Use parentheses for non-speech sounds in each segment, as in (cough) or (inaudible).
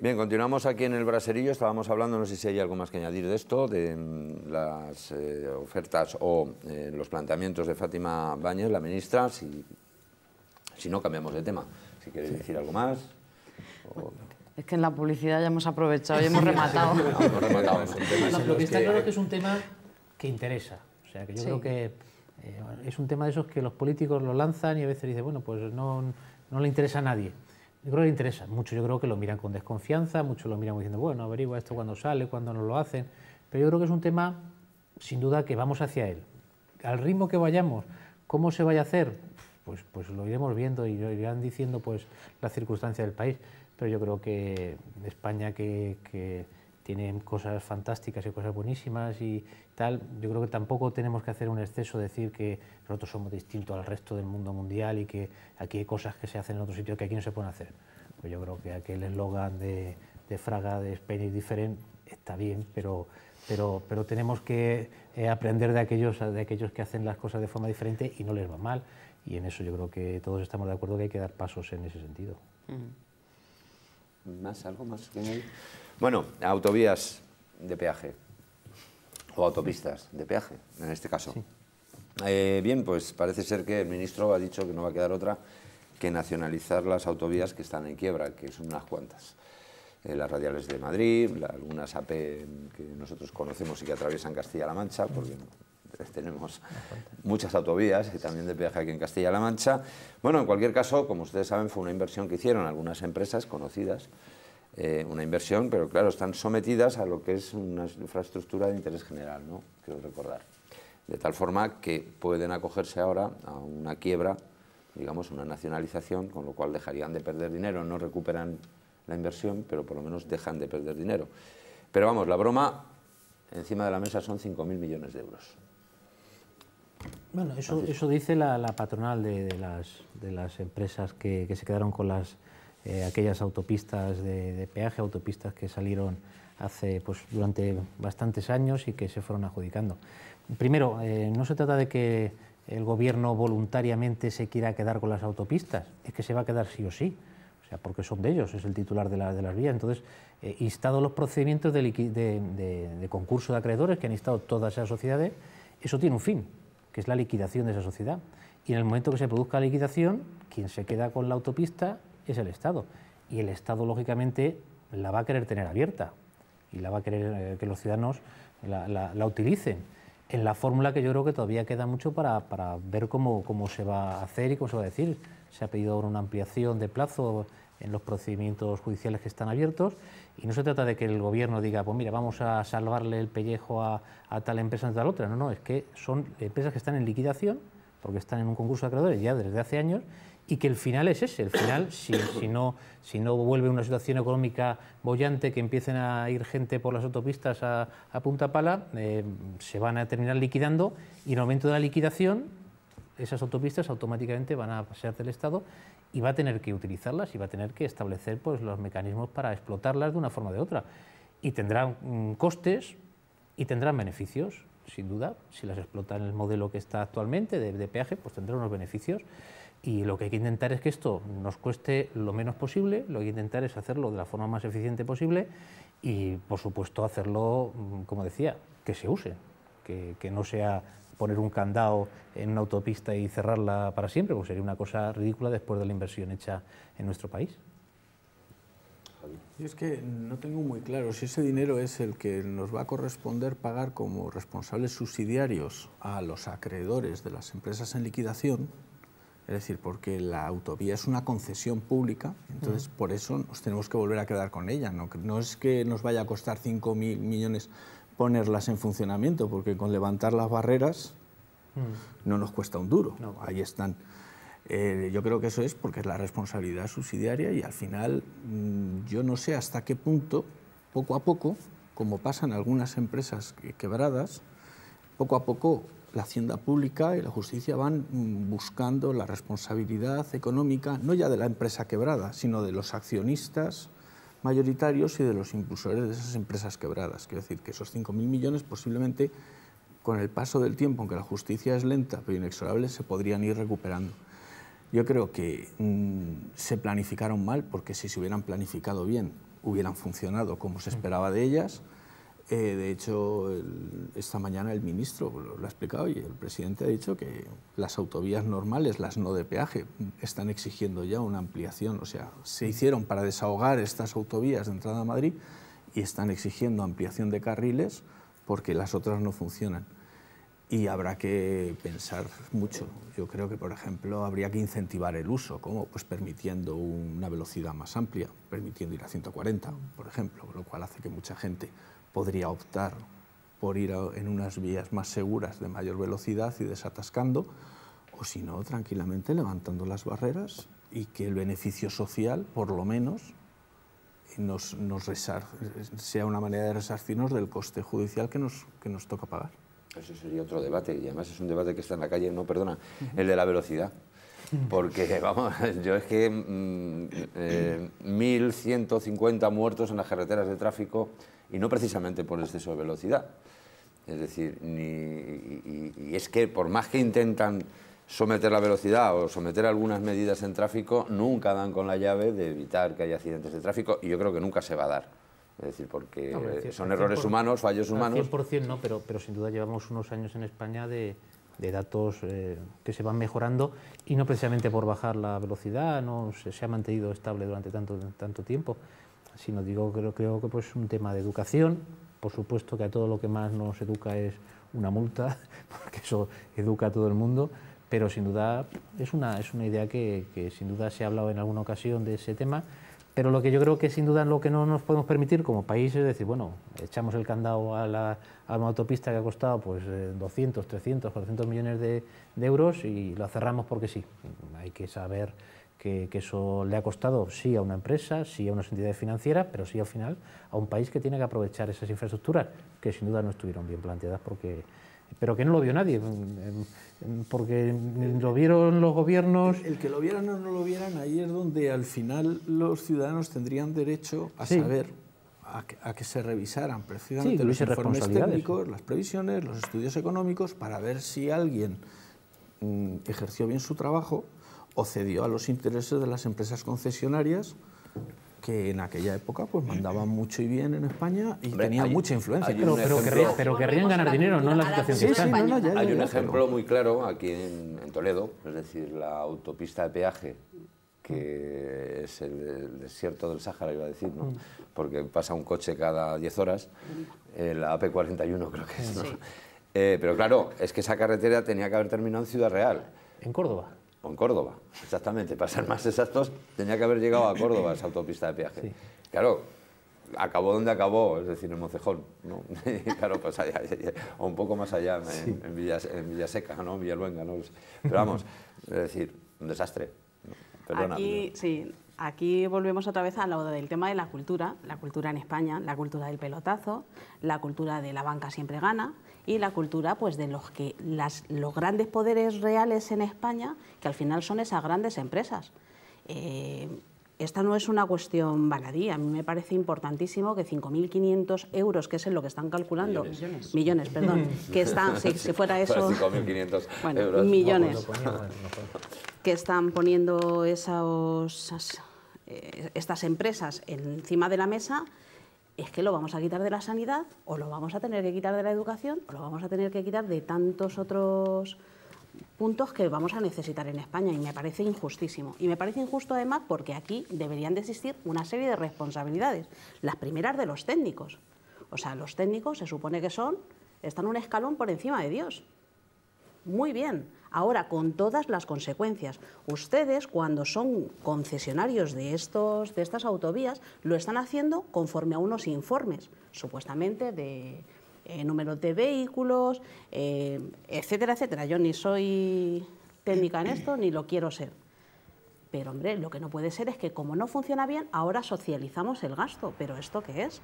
Bien, continuamos aquí en el braserillo. Estábamos hablando, no sé si hay algo más que añadir de esto, de mm, las eh, ofertas o eh, los planteamientos de Fátima Báñez, la ministra. Si, no, cambiamos de tema. Si queréis decir algo más. Es que en la publicidad ya hemos aprovechado y hemos (laughs) rematado. que está claro que es un tema que interesa. O sea, que yo creo que eh, es un tema de esos que los políticos lo lanzan y a veces dice, bueno, pues no le interesa a nadie yo creo que le interesa mucho, yo creo que lo miran con desconfianza, muchos lo miran diciendo, bueno, averigua esto cuando sale, cuando no lo hacen, pero yo creo que es un tema, sin duda, que vamos hacia él. Al ritmo que vayamos, cómo se vaya a hacer, pues, pues lo iremos viendo y lo irán diciendo pues las circunstancias del país, pero yo creo que España que, que tienen cosas fantásticas y cosas buenísimas y tal, yo creo que tampoco tenemos que hacer un exceso, decir que nosotros somos distintos al resto del mundo mundial y que aquí hay cosas que se hacen en otro sitio que aquí no se pueden hacer. Pues yo creo que aquel eslogan de, de, Fraga de Spain is different está bien, pero, pero, pero tenemos que eh, aprender de aquellos, de aquellos que hacen las cosas de forma diferente y no les va mal. Y en eso yo creo que todos estamos de acuerdo que hay que dar pasos en ese sentido. Mm. ¿Más algo más? Bueno, autovías de peaje o autopistas de peaje, en este caso. Eh, bien, pues parece ser que el ministro ha dicho que no va a quedar otra que nacionalizar las autovías que están en quiebra, que son unas cuantas. Eh, las radiales de Madrid, algunas AP que nosotros conocemos y que atraviesan Castilla-La Mancha, porque tenemos muchas autovías y también de peaje aquí en Castilla-La Mancha. Bueno, en cualquier caso, como ustedes saben, fue una inversión que hicieron algunas empresas conocidas, eh, una inversión, pero claro, están sometidas a lo que es una infraestructura de interés general, ¿no? Quiero recordar. De tal forma que pueden acogerse ahora a una quiebra, digamos, una nacionalización, con lo cual dejarían de perder dinero, no recuperan la inversión, pero por lo menos dejan de perder dinero. Pero vamos, la broma encima de la mesa son 5.000 millones de euros. Bueno, eso, dice la, patronal de, las, empresas que, se quedaron con las, eh, aquellas autopistas de, peaje, autopistas que salieron hace, pues, durante bastantes años y que se fueron adjudicando. Primero, eh, no se trata de que el gobierno voluntariamente se quiera quedar con las autopistas, es que se va a quedar sí o sí, o sea, porque son de ellos, es el titular de, las vías. Entonces, eh, instado los procedimientos de, de concurso de acreedores que han instado todas esas sociedades, eso tiene un fin que es la liquidación de esa sociedad. Y en el momento que se produzca la liquidación, quien se queda con la autopista es el Estado. Y el Estado, lógicamente, la va a querer tener abierta y la va a querer eh, que los ciudadanos la, utilicen. En la fórmula que yo creo que todavía queda mucho para, ver cómo, cómo se va a hacer y cómo se va a decir. Se ha pedido ahora una ampliación de plazo en los procedimientos judiciales que están abiertos y no se trata de que el gobierno diga, pues mira, vamos a salvarle el pellejo a, tal empresa o a tal otra. No, no, es que son empresas que están en liquidación porque están en un concurso de acreedores ya desde hace años y que el final es ese, el final, si, no, si no vuelve una situación económica bollante, que empiecen a ir gente por las autopistas a, punta pala, eh, se van a terminar liquidando y en el momento de la liquidación esas autopistas automáticamente van a pasear del Estado y va a tener que utilizarlas y va a tener que establecer pues, los mecanismos para explotarlas de una forma o de otra. Y tendrán mm, costes y tendrán beneficios, sin duda. Si las explota en el modelo que está actualmente de, peaje, pues tendrá unos beneficios. Y lo que hay que intentar es que esto nos cueste lo menos posible, lo que hay que intentar es hacerlo de la forma más eficiente posible y, por supuesto, hacerlo, mm, como decía, que se use, que, que no sea poner un candado en una autopista y cerrarla para siempre, pues sería una cosa ridícula después de la inversión hecha en nuestro país. Yo es que no tengo muy claro si ese dinero es el que nos va a corresponder pagar como responsables subsidiarios a los acreedores de las empresas en liquidación, es decir, porque la autovía es una concesión pública, entonces por eso nos tenemos que volver a quedar con ella. No, no es que nos vaya a costar 5.000 millones ponerlas en funcionamiento, porque con levantar las barreras mm. no nos cuesta un duro. Ahí están. Eh, yo creo que eso es porque es la responsabilidad subsidiaria y al final mm, yo no sé hasta qué punto, poco a poco, como pasan algunas empresas quebradas, poco a poco la hacienda pública y la justicia van mm, buscando la responsabilidad económica, no ya de la empresa quebrada, sino de los accionistas, mayoritarios y de los impulsores de esas empresas quebradas. Quiero decir que esos 5.000 millones posiblemente con el paso del tiempo, aunque la justicia es lenta pero inexorable, se podrían ir recuperando. Yo creo que mm, se planificaron mal porque si se hubieran planificado bien hubieran funcionado como se esperaba de ellas eh, de hecho, esta mañana el ministro lo, lo, ha explicado y el presidente ha dicho que las autovías normales, las no de peaje, están exigiendo ya una ampliación. O sea, se hicieron para desahogar estas autovías de entrada a Madrid y están exigiendo ampliación de carriles porque las otras no funcionan. Y habrá que pensar mucho. Yo creo que, por ejemplo, habría que incentivar el uso. ¿Cómo? Pues permitiendo una velocidad más amplia, permitiendo ir a 140, por ejemplo, lo cual hace que mucha gente podría optar por ir en unas vías más seguras de mayor velocidad y desatascando, o si no, tranquilamente levantando las barreras y que el beneficio social, por lo menos, nos, sea una manera de resarcirnos del coste judicial que nos, que nos toca pagar. ese sería otro debate, y además es un debate que está en la calle, no, perdona, el de la velocidad. Porque, (laughs) vamos, yo es que 1.150 mm, eh, muertos en las carreteras de tráfico, y no precisamente por exceso de velocidad. Es decir, ni, y, es que por más que intentan someter la velocidad o someter algunas medidas en tráfico, nunca dan con la llave de evitar que haya accidentes de tráfico y yo creo que nunca se va a dar. Es decir, porque son errores humanos, fallos humanos. 100% no, pero, pero sin duda llevamos unos años en España de, datos eh, que se van mejorando y no precisamente por bajar la velocidad, no se, ha mantenido estable durante tanto, tanto tiempo. Si no digo creo, creo que pues, es un tema de educación, por supuesto que a todo lo que más nos educa es una multa, (laughs) porque eso educa a todo el mundo, pero sin duda es una, es una idea que, sin duda se ha hablado en alguna ocasión de ese tema, pero lo que yo creo que sin duda lo que no nos podemos permitir como país es decir, bueno, echamos el candado a, la, una autopista que ha costado pues 200, 300, 400 millones de, euros y lo cerramos porque sí. Hay que saber que, eso le ha costado sí a una empresa, sí a unas entidades financieras, pero sí al final a un país que tiene que aprovechar esas infraestructuras que sin duda no estuvieron bien planteadas porque pero que no lo vio nadie, mm, mm, mm, porque lo vieron los gobiernos... El que lo vieran o no lo vieran, ahí es donde al final los ciudadanos tendrían derecho a saber a que, se revisaran precisamente los informes técnicos, las previsiones, los estudios económicos, para ver si alguien ejerció bien su trabajo o cedió a los intereses de las empresas concesionarias que en aquella época pues mandaban mucho y bien en España y tenían mucha influencia. Pero, querrían, ganar dinero, no en la situación que sí, hay un ejemplo muy claro aquí en, Toledo, es decir, la autopista de peaje que es el, desierto del Sáhara, iba a decir, ¿no? Mm. porque pasa un coche cada 10 horas, eh, la AP41 creo que es. Eh, pero claro, es que esa carretera tenía que haber terminado en Ciudad Real. En Córdoba en Córdoba, exactamente. Para ser más exactos, tenía que haber llegado a Córdoba esa autopista de peaje. Claro, acabó donde acabó, es decir, en Moncejón, (laughs) claro, pues o un poco más allá, en, en, Villaseca, ¿no? En Villaluenga, ¿no? Pero vamos, es decir, un desastre. Perdona, Aquí, aquí volvemos otra vez a del tema de la cultura, la cultura en España, la cultura del pelotazo, la cultura de la banca siempre gana, y la cultura pues de los que las, los grandes poderes reales en España, que al final son esas grandes empresas. Eh, esta no es una cuestión baladí. A mí me parece importantísimo que 5.500 euros, que es en lo que están calculando. Millones. perdón. (laughs) que están, si, fuera eso. (laughs) Pues, millones. que están poniendo esas, eh, estas empresas encima de la mesa es que lo vamos a quitar de la sanidad o lo vamos a tener que quitar de la educación o lo vamos a tener que quitar de tantos otros puntos que vamos a necesitar en España y me parece injustísimo. Y me parece injusto además porque aquí deberían de existir una serie de responsabilidades, las primeras de los técnicos. O sea, los técnicos se supone que son, están un escalón por encima de Dios. Muy bien, Ahora, con todas las consecuencias, ustedes cuando son concesionarios de, estos, de estas autovías lo están haciendo conforme a unos informes, supuestamente de eh, números de vehículos, eh, etcétera, etcétera. Yo ni soy técnica en esto ni lo quiero ser. Pero hombre, lo que no puede ser es que como no funciona bien, ahora socializamos el gasto. ¿Pero esto qué es?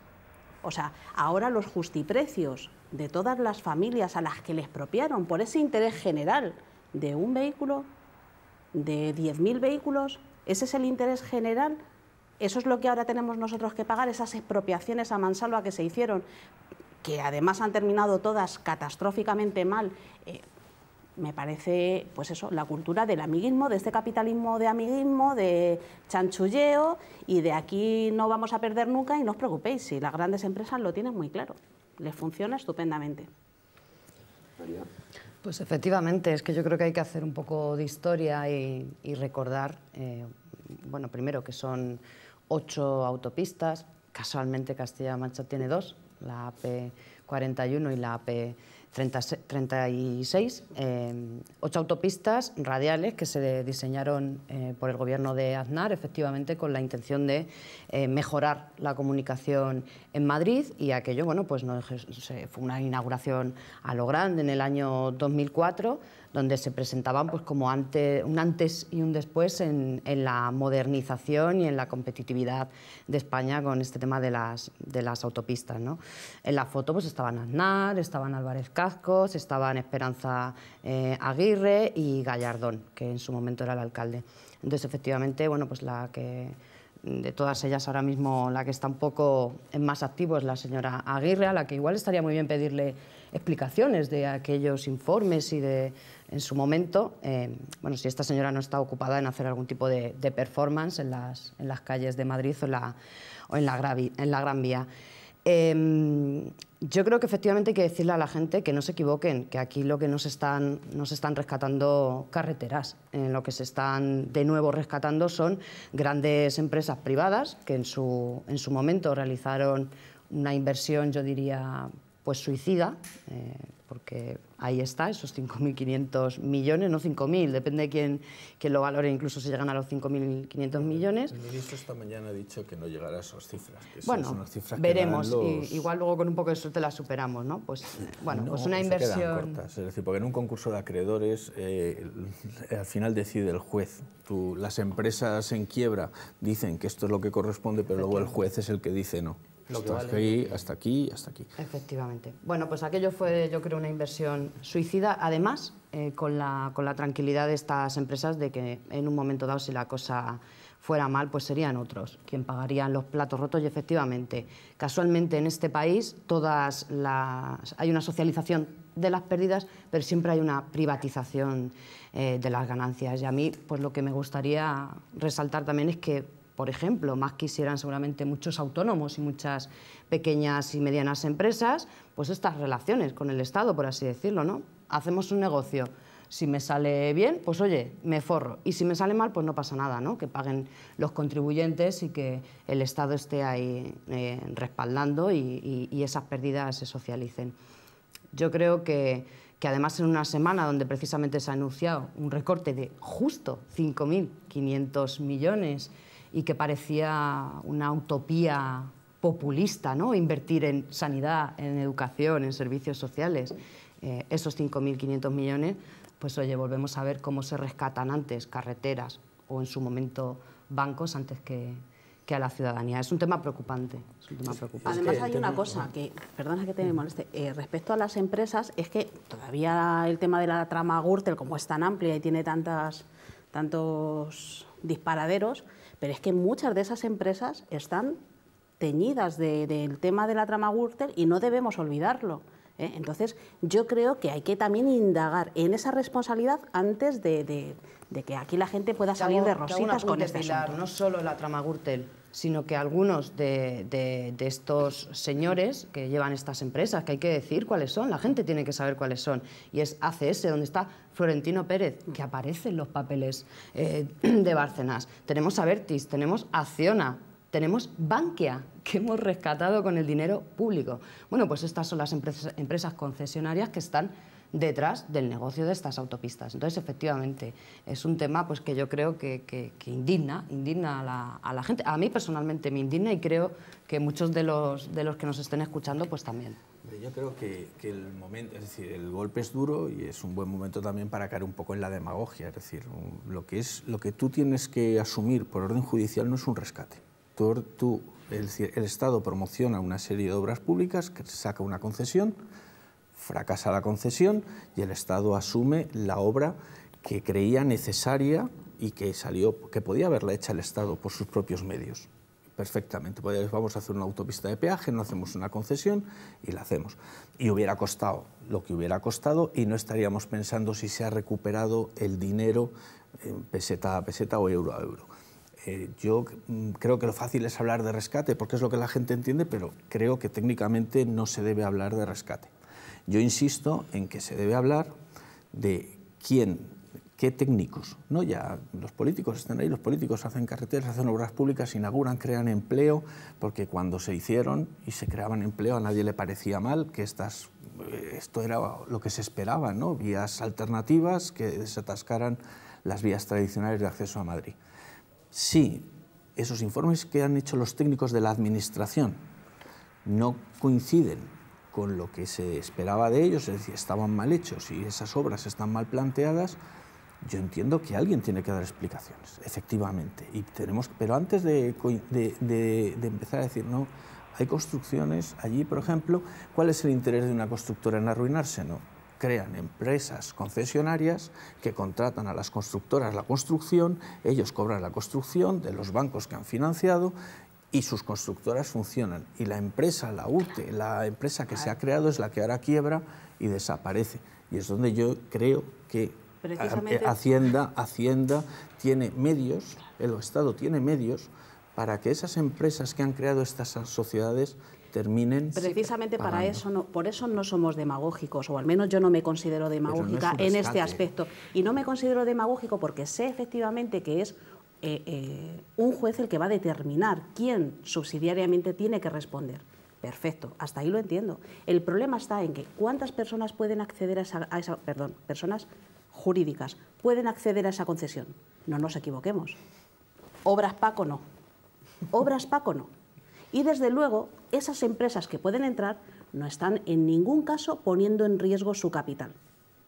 O sea, ahora los justiprecios de todas las familias a las que les propiaron por ese interés general de un vehículo, de 10.000 vehículos. Ese es el interés general. Eso es lo que ahora tenemos nosotros que pagar, esas expropiaciones a mansalva que se hicieron, que además han terminado todas catastróficamente mal. Eh, me parece, pues eso, la cultura del amiguismo, de este capitalismo de amiguismo, de chanchulleo, y de aquí no vamos a perder nunca, y no os preocupéis, si las grandes empresas lo tienen muy claro, les funciona estupendamente. Pues efectivamente, es que yo creo que hay que hacer un poco de historia y, recordar, eh, bueno, primero que son ocho autopistas, casualmente Castilla-Mancha tiene dos, la AP41 y la AP 36, eh, ocho autopistas radiales que se diseñaron eh, por el gobierno de Aznar, efectivamente con la intención de eh, mejorar la comunicación en Madrid y aquello, bueno, pues no, fue una inauguración a lo grande en el año 2004 donde se presentaban pues, como un antes y un después en, la modernización y en la competitividad de España con este tema de las, de las autopistas. ¿no? En la foto pues, estaban Aznar, estaban Álvarez Cascos, estaban Esperanza eh, Aguirre y Gallardón, que en su momento era el alcalde. Entonces, efectivamente, bueno, pues la que de todas ellas ahora mismo la que está un poco más activo es la señora Aguirre, a la que igual estaría muy bien pedirle explicaciones de aquellos informes y de en su momento, eh, bueno, si esta señora no está ocupada en hacer algún tipo de, performance en las, en las, calles de Madrid o, en, la en, la Gran Vía. Em, yo creo que efectivamente hay que decirle a la gente que no se equivoquen, que aquí lo que nos están, nos están rescatando carreteras, eh, lo que se están de nuevo rescatando son grandes empresas privadas que en su, en su momento realizaron una inversión, yo diría, pues suicida, eh, porque ahí está, esos 5.500 millones, no 5.000, depende de quién, que lo valore, incluso si llegan a los 5.500 millones. El ministro esta mañana ha dicho que no llegará a esas cifras. bueno, veremos, igual luego con un poco de suerte las superamos, ¿no? Pues bueno, pues una inversión... Cortas, es decir, porque en un concurso de acreedores eh, al final decide el juez. las empresas en quiebra dicen que esto es lo que corresponde, pero luego el juez es el que dice no hasta Aquí, hasta aquí, Efectivamente. Bueno, pues aquello fue, yo creo, una inversión suicida. Además, eh, con, la, tranquilidad de estas empresas de que en un momento dado, si la cosa fuera mal, pues serían otros quien pagarían los platos rotos y efectivamente, casualmente en este país todas las hay una socialización de las pérdidas, pero siempre hay una privatización eh, de las ganancias y a mí pues lo que me gustaría resaltar también es que por ejemplo, más quisieran seguramente muchos autónomos y muchas pequeñas y medianas empresas, pues estas relaciones con el Estado, por así decirlo, ¿no? Hacemos un negocio, si me sale bien, pues oye, me forro, y si me sale mal, pues no pasa nada, ¿no? Que paguen los contribuyentes y que el Estado esté ahí eh, respaldando y, esas pérdidas se socialicen. Yo creo que, que además en una semana donde precisamente se ha anunciado un recorte de justo 5.500 millones y que parecía una utopía populista, ¿no? Invertir en sanidad, en educación, en servicios sociales, eh, esos 5.500 millones, pues oye, volvemos a ver cómo se rescatan antes carreteras o en su momento bancos antes que, a la ciudadanía. Es un tema preocupante. Además hay una cosa que, perdona que te moleste, eh, respecto a las empresas es que todavía el tema de la trama Gürtel, como es tan amplia y tiene tantas tantos disparaderos, pero es que muchas de esas empresas están teñidas del tema de la trama Gürtel y no debemos olvidarlo. ¿eh? Entonces, yo creo que hay que también indagar en esa responsabilidad antes de, que aquí la gente pueda salir de rositas con este asunto. No solo la trama sino que algunos de, estos señores que llevan estas empresas, que hay que decir cuáles son, la gente tiene que saber cuáles son, y es ACS, donde está Florentino Pérez, que aparece en los papeles eh, (clears throat) de Bárcenas. Tenemos a Vertis, tenemos a Acciona, tenemos Bankia, que hemos rescatado con el dinero público. Bueno, pues estas son las empresas, concesionarias que están detrás del negocio de estas autopistas. Entonces, efectivamente, es un tema pues, que yo creo que, indigna, indigna a la, gente. A mí personalmente me indigna y creo que muchos de los, que nos estén escuchando pues también. Yo creo que, que, el momento, es decir, el golpe es duro y es un buen momento también para caer un poco en la demagogia. Es decir, lo que, es, lo que tú tienes que asumir por orden judicial no es un rescate el, Estado promociona una serie de obras públicas, que saca una concesión, fracasa la concesión y el Estado asume la obra que creía necesaria y que salió, que podía haberla hecha el Estado por sus propios medios. Perfectamente, decir vamos a hacer una autopista de peaje, no hacemos una concesión y la hacemos. Y hubiera costado lo que hubiera costado y no estaríamos pensando si se ha recuperado el dinero en peseta a peseta o euro a euro. Eh, yo mm, creo que lo fácil es hablar de rescate, porque es lo que la gente entiende, pero creo que técnicamente no se debe hablar de rescate. Yo insisto en que se debe hablar de quién, qué técnicos, ¿no? Ya los políticos están ahí, los políticos hacen carreteras, hacen obras públicas, inauguran, crean empleo, porque cuando se hicieron y se creaban empleo a nadie le parecía mal que eh, esto era lo que se esperaba, ¿no? Vías alternativas que desatascaran las vías tradicionales de acceso a Madrid. Sí, esos informes que han hecho los técnicos de la Administración no coinciden con lo que se esperaba de ellos, es decir, estaban mal hechos y esas obras están mal planteadas, yo entiendo que alguien tiene que dar explicaciones, efectivamente. tenemos, pero antes de, empezar a decir, no, hay construcciones allí, por ejemplo, ¿cuál es el interés de una constructora en arruinarse? crean empresas concesionarias que contratan a las constructoras la construcción, ellos cobran la construcción de los bancos que han financiado y sus constructoras funcionan. Y la empresa, la UTE, la empresa que se ha creado es la que ahora quiebra y desaparece. Y es donde yo creo que Hacienda, Hacienda tiene medios, el Estado tiene medios para que esas empresas que han creado estas sociedades Precisamente para eso, por eso no somos demagógicos, o al menos yo no me considero demagógica en este aspecto. Y no me considero demagógico porque sé efectivamente que es eh, eh, un juez el que va a determinar quién subsidiariamente tiene que responder. Perfecto, hasta ahí lo entiendo. El problema está en que cuántas personas pueden acceder a a esa perdón, personas jurídicas pueden acceder a esa concesión. No nos equivoquemos. Obras Paco no. Obras Paco no. Y desde luego, esas empresas que pueden entrar no están en ningún caso poniendo en riesgo su capital.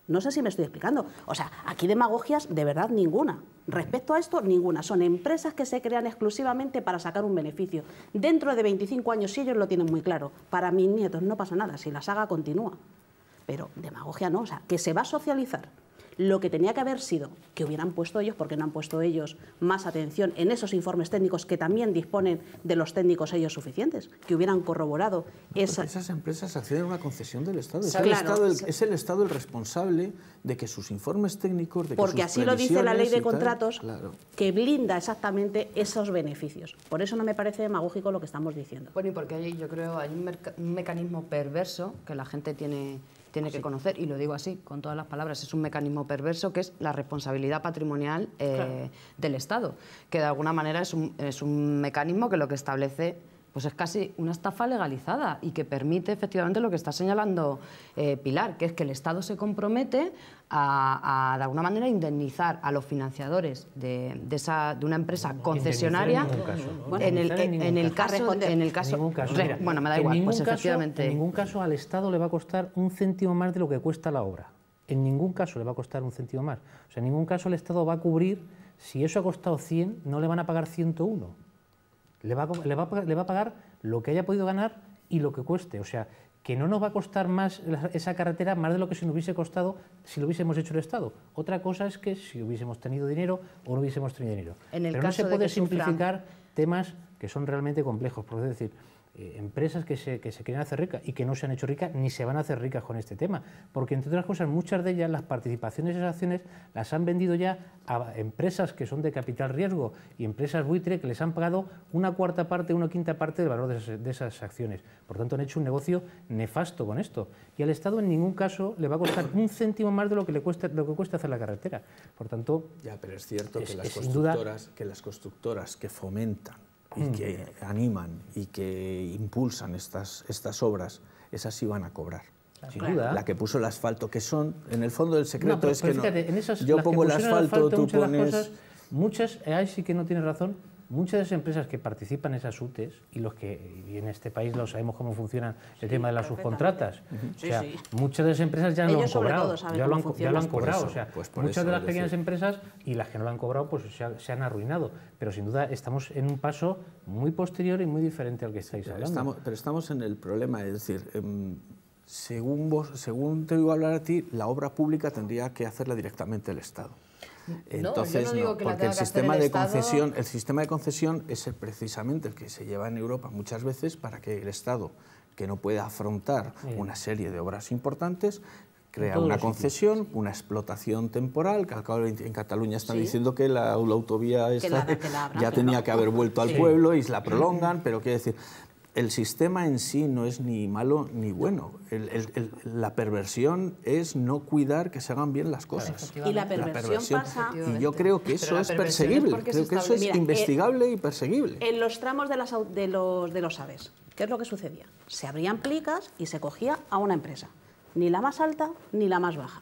No sé si me estoy explicando. O sea, aquí demagogias de verdad ninguna. Respecto a esto, ninguna. Son empresas que se crean exclusivamente para sacar un beneficio. Dentro de 25 años, si ellos lo tienen muy claro, para mis nietos no pasa nada, si la saga continúa. Pero demagogia no, o sea, que se va a socializar lo que tenía que haber sido que hubieran puesto ellos, porque no han puesto ellos más atención en esos informes técnicos que también disponen de los técnicos ellos suficientes, que hubieran corroborado esas Esas empresas acceden a una concesión del Estado. Es, el Estado el, responsable de que sus informes técnicos... De porque así lo dice la ley de contratos, que blinda exactamente esos beneficios. Por eso no me parece demagógico lo que estamos diciendo. Bueno, y porque hay, yo creo hay un mecanismo perverso que la gente tiene tiene que conocer, y lo digo así, con todas las palabras, es un mecanismo perverso que es la responsabilidad patrimonial eh, del Estado, que de alguna manera es un, es un mecanismo que lo que establece pues es casi una estafa legalizada y que permite efectivamente lo que está señalando eh, Pilar, que es que el Estado se compromete a, de alguna manera indemnizar a los financiadores de, una empresa concesionaria en el ah, en el caso en el caso bueno me da igual pues caso, en ningún caso al Estado le va a costar un céntimo más de lo que cuesta la obra en ningún caso le va a costar un céntimo más o sea en ningún caso el Estado va a cubrir si eso ha costado 100 no le van a pagar 101 le va, a, pagar lo que haya podido ganar y lo que cueste. O sea, que no nos va a costar más esa carretera más de lo que se nos hubiese costado si lo hubiésemos hecho el Estado. Otra cosa es que si hubiésemos tenido dinero o no hubiésemos tenido dinero. Pero no se puede simplificar temas que son realmente complejos. Por decir, eh, empresas que se, que se quieren hacer ricas y que no se han hecho ricas ni se van a hacer ricas con este tema. Porque, entre otras cosas, muchas de ellas, las participaciones de esas acciones, las han vendido ya a empresas que son de capital riesgo y empresas buitre que les han pagado una cuarta parte, una quinta parte del valor de esas, acciones. Por tanto, han hecho un negocio nefasto con esto. Y al Estado en ningún caso le va a costar un céntimo más de lo que le cuesta, lo que cuesta hacer la carretera. Por tanto... Ya, pero es cierto que, las constructoras, que las constructoras que fomentan y mm. que animan y que impulsan estas, estas obras, esas sí van a cobrar. La que puso el asfalto, que son, en el fondo del secreto es que no. yo pongo el asfalto, tú pones... muchas, eh, ahí sí que no tienes razón, muchas de las empresas que participan en esas UTES, y los que en este país lo sabemos cómo funcionan el tema de las subcontratas, sea, muchas de las empresas ya lo han cobrado, ya pues muchas de las pequeñas empresas y las que no lo han cobrado pues se, han arruinado, pero sin duda estamos en un paso muy posterior y muy diferente al que estáis hablando. pero estamos en el problema, es decir, em, según, vos, según te hablar a ti, la obra pública tendría que hacerla directamente el Estado entonces, porque el sistema de concesión, el sistema de concesión es precisamente el que se lleva en Europa muchas veces para que el Estado, que no pueda afrontar una serie de obras importantes, crea una concesión, una explotación temporal, que en Cataluña están diciendo que la, autovía ya tenía que haber vuelto al pueblo y se la prolongan, pero quiere decir, el sistema en sí no es ni malo ni bueno. la perversión es no cuidar que se hagan bien las cosas. Y la perversión, pasa... Y yo creo que eso es perseguible, creo que eso es investigable y eh, perseguible. En los tramos de, de, los, de los aves, ¿qué es lo que sucedía? Se abrían plicas y se cogía a una empresa, ni la más alta ni la más baja.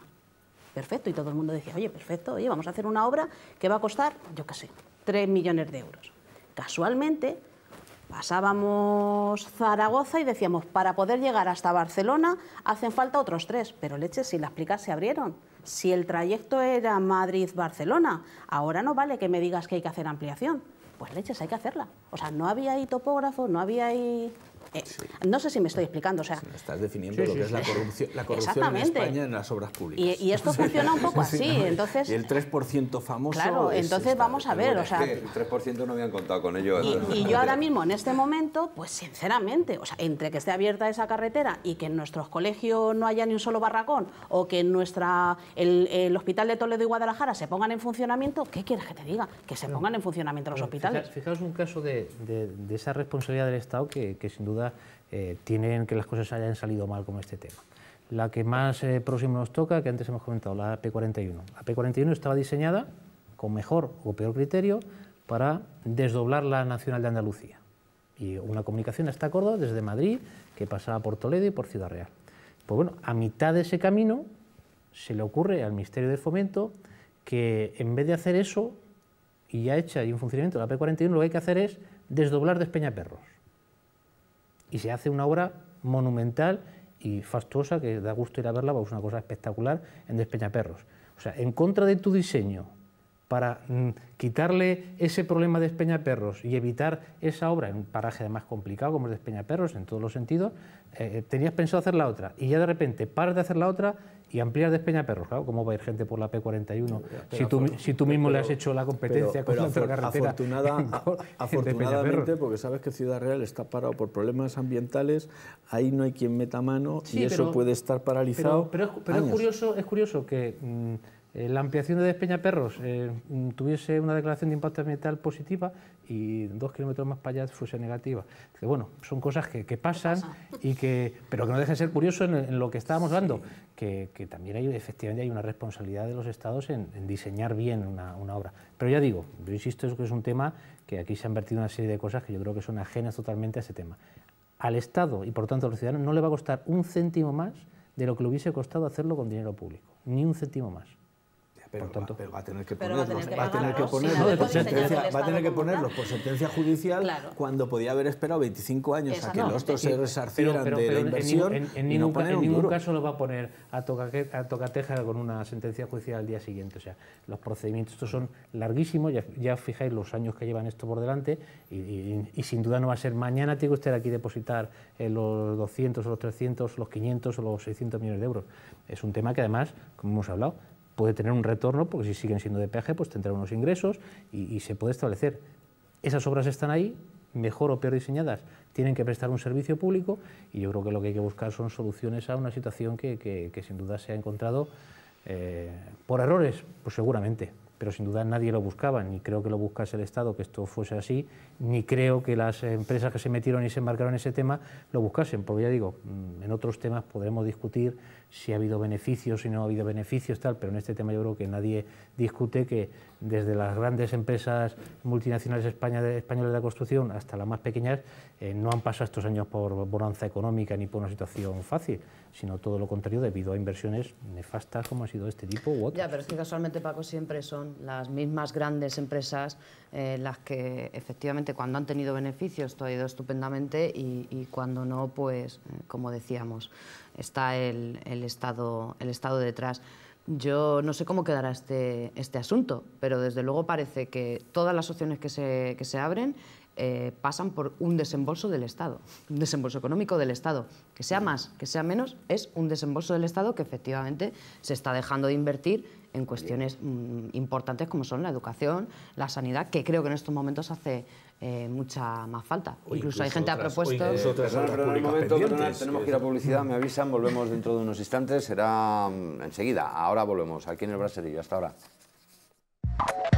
Perfecto, y todo el mundo decía, oye, perfecto, oye, vamos a hacer una obra que va a costar, yo qué sé, 3 millones de euros. Casualmente Pasábamos Zaragoza y decíamos, para poder llegar hasta Barcelona hacen falta otros tres, pero leches si las plicas se abrieron. Si el trayecto era Madrid-Barcelona, ahora no vale que me digas que hay que hacer ampliación. Pues leches, hay que hacerla. O sea, no había ahí topógrafo, no había ahí eh, no sé si me estoy explicando. O sea, estás definiendo lo que es la corrupción, en España en las obras públicas. Y, esto funciona un poco (laughs) así. entonces, y el 3% famoso. Claro, entonces vamos a ver. o sea, el 3% no habían contado con ello. Y, yo ahora (laughs) mismo, en este momento, pues sinceramente, o sea, entre que esté abierta esa carretera y que en nuestros colegios no haya ni un solo barracón o que en nuestra, el, hospital de Toledo y Guadalajara se pongan en funcionamiento, ¿qué quieres que te diga? Que se pongan en funcionamiento los hospitales. Fijaos, un caso de, esa responsabilidad del Estado que sin duda eh, tienen que las cosas hayan salido mal con este tema. La que más eh, próximo nos toca, que antes hemos comentado, la P41. La P41 estaba diseñada con mejor o peor criterio para desdoblar la Nacional de Andalucía y una comunicación hasta Córdoba desde Madrid que pasaba por Toledo y por Ciudad Real. Pues bueno, a mitad de ese camino se le ocurre al Ministerio de Fomento que en vez de hacer eso, y ya hecha y en funcionamiento la P41, lo que hay que hacer es desdoblar Despeñaperros y se hace una obra monumental y fastuosa que da gusto ir a verla, a pues es una cosa espectacular en Despeñaperros. O sea, en contra de tu diseño, para mm, quitarle ese problema de Perros y evitar esa obra en un paraje además complicado como es de Espeñaperros en todos los sentidos, eh, eh, tenías pensado hacer la otra y ya de repente paras de hacer la otra y ampliar de Espeñaperros. Claro, ¿cómo va a ir gente por la P41 si, tú, si tú mismo le has hecho la competencia con la carretera? (laughs) afortunadamente, porque sabes que Ciudad Real está parado por problemas ambientales, ahí no hay quien meta mano y eso puede estar paralizado. Pero, es, curioso, es curioso que... Mm, eh, la ampliación de Despeñaperros eh, mm, tuviese una declaración de impacto ambiental positiva y dos kilómetros más para allá fuese negativa. bueno, son cosas que, pasan y que, pero que no dejen de ser curioso en, lo que estábamos hablando, que, también hay efectivamente hay una responsabilidad de los estados en, diseñar bien una, obra. Pero ya digo, yo insisto es que es un tema que aquí se han vertido una serie de cosas que yo creo que son ajenas totalmente a ese tema. Al Estado y por tanto a los ciudadanos no le va a costar un céntimo más de lo que le hubiese costado hacerlo con dinero público, ni un céntimo más. Pero, Va, a tener que ponerlos. Va a tener que ponerlos por sentencia, judicial cuando podía haber esperado 25 años a que los dos se resarcieran de la inversión. En, ningún, caso lo va a poner a, toca, a tocateja con una sentencia judicial al día siguiente. O sea, los procedimientos estos son larguísimos, ya, fijáis los años que llevan esto por delante y, sin duda no va a ser mañana tiene que usted aquí depositar eh, los 200 o los 300, los 500 o los 600 millones de euros. Es un tema que además, como hemos hablado, puede tener un retorno, porque si siguen siendo de peaje, pues tendrá unos ingresos y, se puede establecer. Esas obras están ahí, mejor o peor diseñadas, tienen que prestar un servicio público y yo creo que lo que hay que buscar son soluciones a una situación que, sin duda se ha encontrado eh, por errores, pues seguramente, pero sin duda nadie lo buscaba, ni creo que lo buscase el Estado que esto fuese así, ni creo que las empresas que se metieron y se embarcaron en ese tema lo buscasen, porque ya digo, mm, en otros temas podremos discutir si ha habido beneficios, si no ha habido beneficios, tal, pero en este tema yo creo que nadie discute que desde las grandes empresas multinacionales españolas de la construcción hasta las más pequeñas eh, no han pasado estos años por bonanza económica ni por una situación fácil, sino todo lo contrario debido a inversiones nefastas como ha sido este tipo u otras. Ya, pero es que casualmente, Paco, siempre son las mismas grandes empresas eh, las que efectivamente cuando han tenido beneficios todo ha ido estupendamente y, cuando no, pues, eh, como decíamos, está el Estado, detrás. Yo no sé cómo quedará este, este, asunto, pero desde luego parece que todas las opciones que se, abren eh, pasan por un desembolso del Estado, un desembolso económico del Estado. Que sea más, que sea menos, es un desembolso del Estado que efectivamente se está dejando de invertir en cuestiones mm, importantes como son la educación, la sanidad, que creo que en estos momentos hace eh, mucha más falta. Incluso, hay gente que ha propuesto... tenemos que ir a publicidad, me avisan, volvemos dentro de unos instantes, será mm, enseguida. Ahora volvemos, aquí en el Braserillo, hasta ahora.